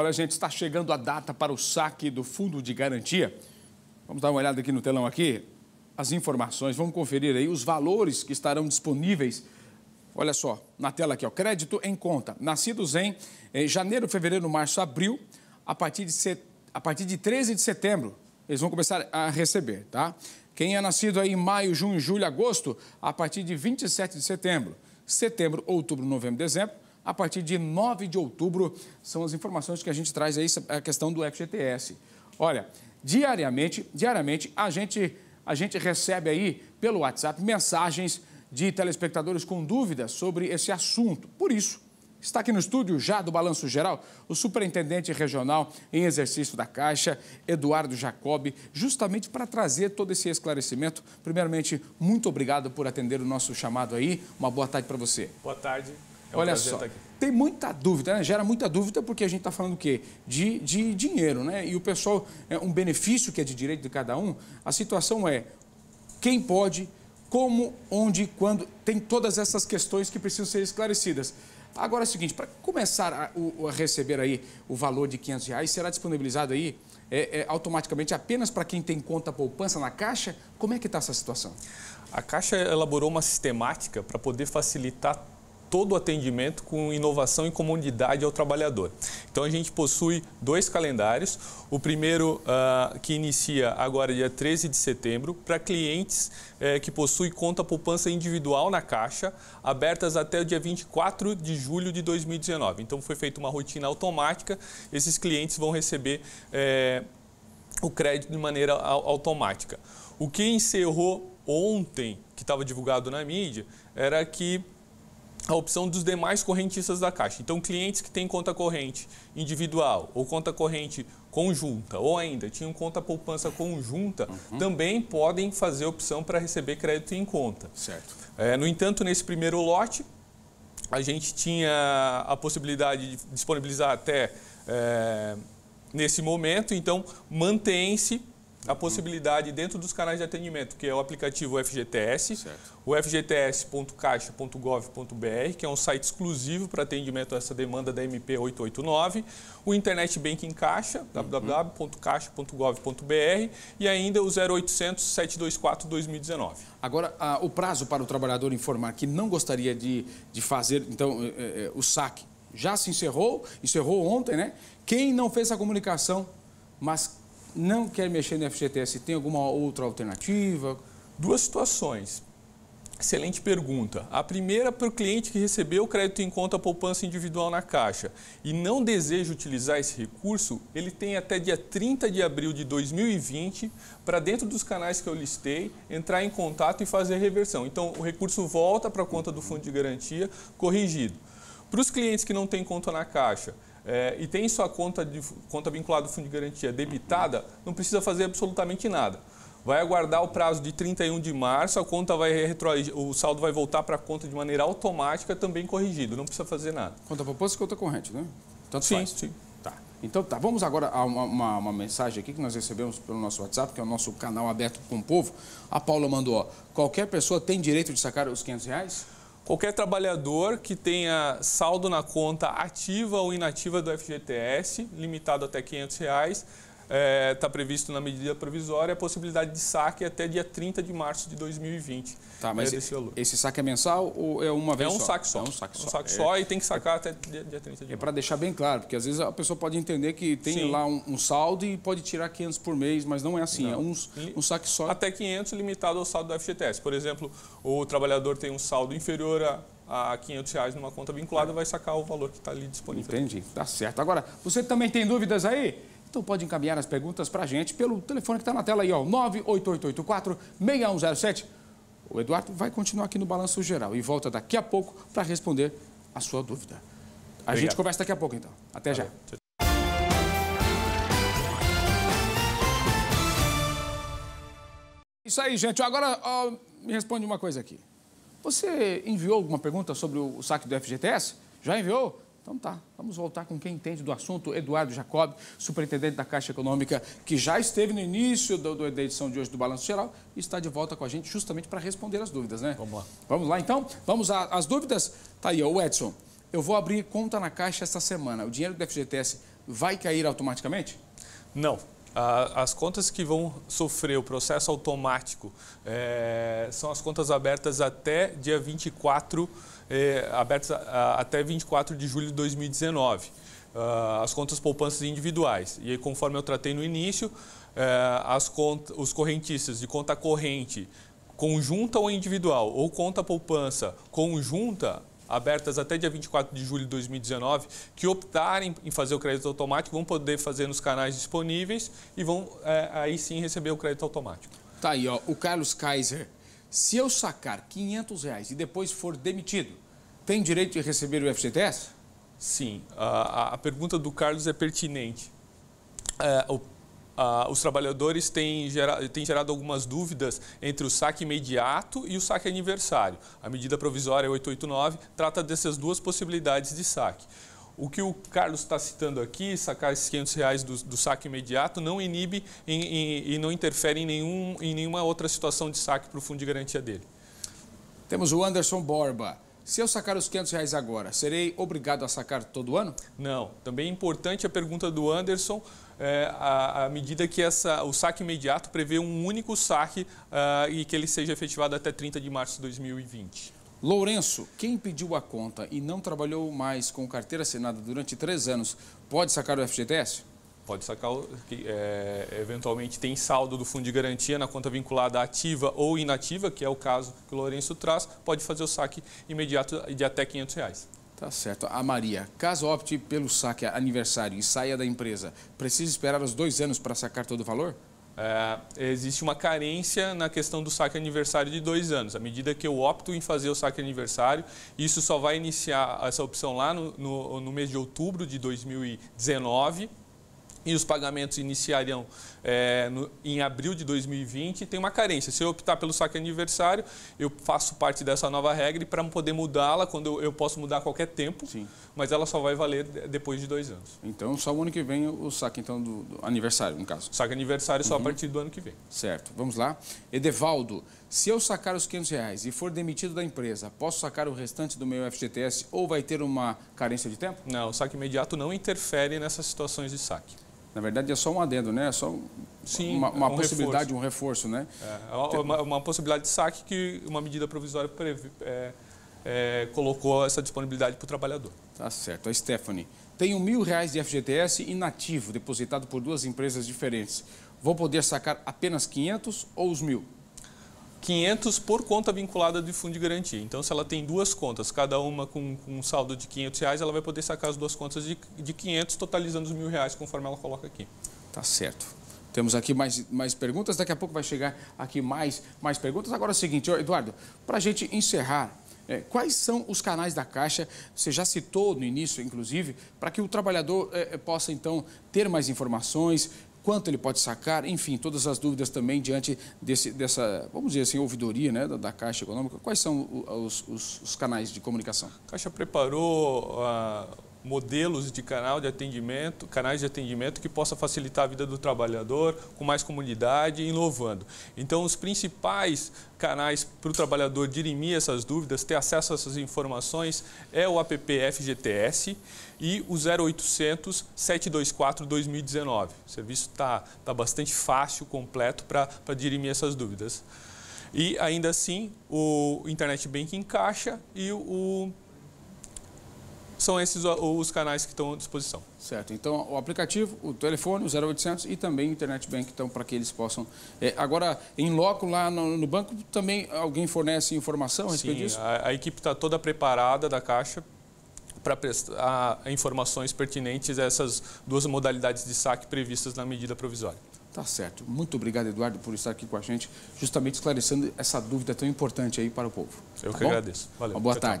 Olha, gente, está chegando a data para o saque do fundo de garantia. Vamos dar uma olhada aqui no telão aqui. As informações, vamos conferir aí os valores que estarão disponíveis. Olha só, na tela aqui, ó, crédito em conta. Nascidos em, em eh, janeiro, fevereiro, março, abril, a partir, de set... a partir de 13 de setembro, eles vão começar a receber, tá? Quem é nascido aí em maio, junho, julho, agosto, a partir de 27 de setembro. Setembro, outubro, novembro, dezembro, a partir de 9 de outubro. São as informações que a gente traz aí, a questão do FGTS. Olha, diariamente, diariamente, a gente, a gente recebe aí pelo WhatsApp mensagens de telespectadores com dúvidas sobre esse assunto. Por isso, Está aqui no estúdio já do Balanço Geral o superintendente regional em exercício da Caixa, Eduardo Jacobi, justamente para trazer todo esse esclarecimento. Primeiramente, muito obrigado por atender o nosso chamado aí. Uma boa tarde para você. Boa tarde. É um Olha só, tem muita dúvida, né? gera muita dúvida porque a gente está falando o quê? De, de dinheiro, né? E o pessoal, é um benefício que é de direito de cada um, a situação é quem pode, como, onde, quando, tem todas essas questões que precisam ser esclarecidas. Agora é o seguinte, para começar a, a, receber aí o valor de 500 reais, será disponibilizado aí é, é, automaticamente apenas para quem tem conta poupança na Caixa? Como é que está essa situação? A Caixa elaborou uma sistemática para poder facilitar todo o atendimento com inovação e comodidade ao trabalhador. Então a gente possui dois calendários. O primeiro uh, que inicia agora dia 13 de setembro para clientes uh, que possuem conta poupança individual na Caixa, abertas até o dia 24 de julho de 2019. Então foi feita uma rotina automática. Esses clientes vão receber uh, o crédito de maneira automática. O que encerrou ontem, que estava divulgado na mídia, era que a opção dos demais correntistas da Caixa. Então, clientes que têm conta corrente individual ou conta corrente conjunta, ou ainda tinham conta poupança conjunta, uhum. também podem fazer opção para receber crédito em conta. Certo. É, no entanto, nesse primeiro lote, a gente tinha a possibilidade de disponibilizar até é, nesse momento, então mantém-se a possibilidade dentro dos canais de atendimento, que é o aplicativo FGTS, certo. o fgts.caixa.gov.br, que é um site exclusivo para atendimento a essa demanda da MP 889, o Internet Banking Caixa, www.caixa.gov.br e ainda o 0800 724 2019. Agora, a, o prazo para o trabalhador informar que não gostaria de, de fazer então é, é, é o saque já se encerrou, encerrou ontem, né? Quem não fez a comunicação, mas não quer mexer no FGTS, tem alguma outra alternativa? Duas situações. Excelente pergunta. A primeira para o cliente que recebeu o crédito em conta poupança individual na Caixa e não deseja utilizar esse recurso, ele tem até dia 30 de abril de 2020 para dentro dos canais que eu listei entrar em contato e fazer a reversão. Então o recurso volta para a conta do Fundo de Garantia corrigido. Para os clientes que não têm conta na Caixa, é, e tem sua conta, de, conta vinculada ao fundo de garantia debitada, não precisa fazer absolutamente nada. Vai aguardar o prazo de 31 de março, a conta vai retro, o saldo vai voltar para a conta de maneira automática, também corrigido, não precisa fazer nada. Conta proposta e conta corrente, né? Tanto sim, faz. sim. Tá. Então tá, vamos agora a uma, uma, uma, mensagem aqui que nós recebemos pelo nosso WhatsApp, que é o nosso canal aberto com o povo. A Paula mandou, ó, qualquer pessoa tem direito de sacar os 500 reais? Qualquer trabalhador que tenha saldo na conta ativa ou inativa do FGTS, limitado até R$ 500, reais, está é, tá previsto na medida provisória a possibilidade de saque até dia 30 de março de 2020. Tá, é mas é esse, esse, saque é mensal ou é uma vez é um só? Saque só? É um saque é só. Um saque é. só e tem que sacar até dia, dia 30 de março. É para deixar bem claro, porque às vezes a pessoa pode entender que tem Sim. lá um, um, saldo e pode tirar 500 por mês, mas não é assim, não. é um, um saque só. Até 500 limitado ao saldo do FGTS. Por exemplo, o trabalhador tem um saldo inferior a a 500 reais numa conta vinculada, vai sacar o valor que está ali disponível. Entendi, tá certo. Agora, você também tem dúvidas aí? Então pode encaminhar as perguntas para a gente pelo telefone que está na tela aí, ó, 98884-6107. O Eduardo vai continuar aqui no Balanço Geral e volta daqui a pouco para responder a sua dúvida. A Obrigado. gente conversa daqui a pouco, então. Até tá já. Isso aí, gente. Agora, ó, me responde uma coisa aqui. Você enviou alguma pergunta sobre o saque do FGTS? Já enviou? Então tá, vamos voltar com quem entende do assunto, Eduardo Jacob, superintendente da Caixa Econômica, que já esteve no início do, do, da edição de hoje do Balanço Geral e está de volta com a gente justamente para responder as dúvidas, né? Vamos lá. Vamos lá então, vamos às dúvidas. Tá aí, ó, o Edson, eu vou abrir conta na Caixa esta semana, o dinheiro do FGTS vai cair automaticamente? Não, as contas que vão sofrer o processo automático é, são as contas abertas até dia 24 eh, é, abertas a, a, até 24 de julho de 2019. Uh, ah, as contas poupanças individuais. E aí, conforme eu tratei no início, uh, as os correntistas de conta corrente conjunta ou individual ou conta poupança conjunta abertas até dia 24 de julho de 2019, que optarem em fazer o crédito automático vão poder fazer nos canais disponíveis e vão é, aí sim receber o crédito automático. Tá aí, ó, o Carlos Kaiser. Se eu sacar 500 reais e depois for demitido, tem direito de receber o FGTS? Sim, a, a pergunta do Carlos é pertinente. É, o os trabalhadores têm, gera, têm, gerado algumas dúvidas entre o saque imediato e o saque aniversário. A medida provisória 889 trata dessas duas possibilidades de saque. O que o Carlos está citando aqui, sacar esses 500 reais do, do saque imediato, não inibe e não interfere em, nenhum, em nenhuma outra situação de saque para o fundo de garantia dele. Temos o Anderson Borba. Se eu sacar os 500 reais agora, serei obrigado a sacar todo ano? Não. Também é importante a pergunta do Anderson, é, à, à, medida que essa, o saque imediato prevê um único saque uh, e que ele seja efetivado até 30 de março de 2020. Lourenço, quem pediu a conta e não trabalhou mais com carteira assinada durante três anos, pode sacar o FGTS? Pode sacar que é, eventualmente tem saldo do fundo de garantia na conta vinculada ativa ou inativa, que é o caso que o Lourenço traz, pode fazer o saque imediato de até R$ 500. Reais. Tá certo. A Maria, caso opte pelo saque aniversário e saia da empresa, precisa esperar os dois anos para sacar todo o valor? É, existe uma carência na questão do saque aniversário de dois anos. À medida que eu opto em fazer o saque aniversário, isso só vai iniciar essa opção lá no, no, no mês de outubro de 2019 e os pagamentos iniciariam é, no, em abril de 2020, tem uma carência. Se eu optar pelo saque aniversário, eu faço parte dessa nova regra e para poder mudá-la, quando eu, eu, posso mudar a qualquer tempo, Sim. mas ela só vai valer depois de dois anos. Então, só o ano que vem o saque então, do, do aniversário, no caso. Saque aniversário só a uhum. partir do ano que vem. Certo, vamos lá. Edevaldo, se eu sacar os 500 reais e for demitido da empresa, posso sacar o restante do meu FGTS ou vai ter uma carência de tempo? Não, o saque imediato não interfere nessas situações de saque. Na verdade, é só um adendo, né? É só Sim, uma, uma é um possibilidade, reforço. um reforço, né? É, é uma, uma, possibilidade de saque que uma medida provisória é, é, colocou essa disponibilidade para o trabalhador. Tá certo. A Stephanie, tenho mil reais de FGTS inativo, depositado por duas empresas diferentes. Vou poder sacar apenas 500 ou os mil? 500 por conta vinculada de fundo de garantia. Então, se ela tem duas contas, cada uma com, com, um saldo de 500 reais, ela vai poder sacar as duas contas de, de 500, totalizando os mil reais, conforme ela coloca aqui. Tá certo. Temos aqui mais, mais perguntas, daqui a pouco vai chegar aqui mais, mais perguntas. Agora é o seguinte, Eduardo, para a gente encerrar, é, quais são os canais da Caixa? Você já citou no início, inclusive, para que o trabalhador é, possa, então, ter mais informações, quanto ele pode sacar, enfim, todas as dúvidas também diante desse, dessa, vamos dizer assim, ouvidoria né, da, da Caixa Econômica. Quais são os, os, os, canais de comunicação? A Caixa preparou. Uh modelos de canal de atendimento, canais de atendimento que possa facilitar a vida do trabalhador, com mais comunidade, inovando. Então, os principais canais para o trabalhador dirimir essas dúvidas, ter acesso a essas informações é o app FGTS e o 0800 724 2019. O serviço está tá bastante fácil, completo para dirimir essas dúvidas. E ainda assim, o Internet Banking encaixa e o são esses os canais que estão à disposição. Certo. Então, o aplicativo, o telefone, o 0800 e também o Internet Bank, então, para que eles possam... É, agora, em loco lá no, no, banco, também alguém fornece informação a respeito Sim, disso? A, a equipe está toda preparada da Caixa para prestar ah, informações pertinentes a essas duas modalidades de saque previstas na medida provisória. Tá certo. Muito obrigado, Eduardo, por estar aqui com a gente, justamente esclarecendo essa dúvida tão importante aí para o povo. Eu tá que bom? agradeço. Valeu. Uma boa tchau, tarde. Tchau.